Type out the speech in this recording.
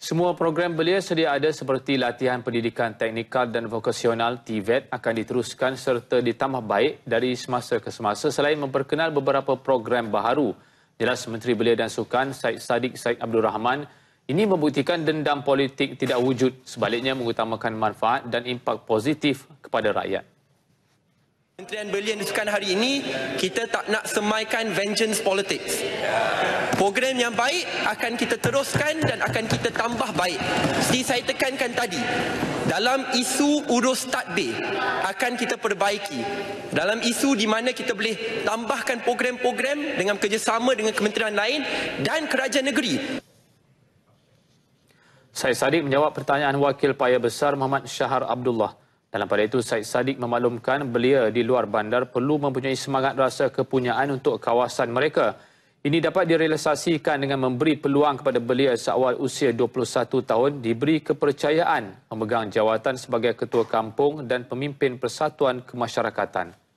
Semua program belia sedia ada seperti latihan pendidikan teknikal dan vokasional TVET e akan diteruskan serta ditambah baik dari semasa ke semasa selain memperkenal beberapa program baharu. Jelas Menteri Belia dan Sukan Syed Saddiq Syed Abdul Rahman ini membuktikan dendam politik tidak wujud sebaliknya mengutamakan manfaat dan impak positif kepada rakyat. Menterian Belia dan Sukan hari ini kita tak nak semaikan vengeance politics. Program yang baik akan kita teruskan dan akan kita tambah baik. Seperti saya tekankan tadi, dalam isu urus tadbir akan kita perbaiki. Dalam isu di mana kita boleh tambahkan program-program dengan kerjasama dengan kementerian lain dan kerajaan negeri. Syed Saddiq menjawab pertanyaan Wakil Paya Besar Muhammad Syahar Abdullah. Dalam pada itu, Syed Saddiq memaklumkan belia di luar bandar perlu mempunyai semangat rasa kepunyaan untuk kawasan mereka. Ini dapat direalisasikan dengan memberi peluang kepada belia seawal usia 21 tahun diberi kepercayaan memegang jawatan sebagai ketua kampung dan pemimpin persatuan kemasyarakatan.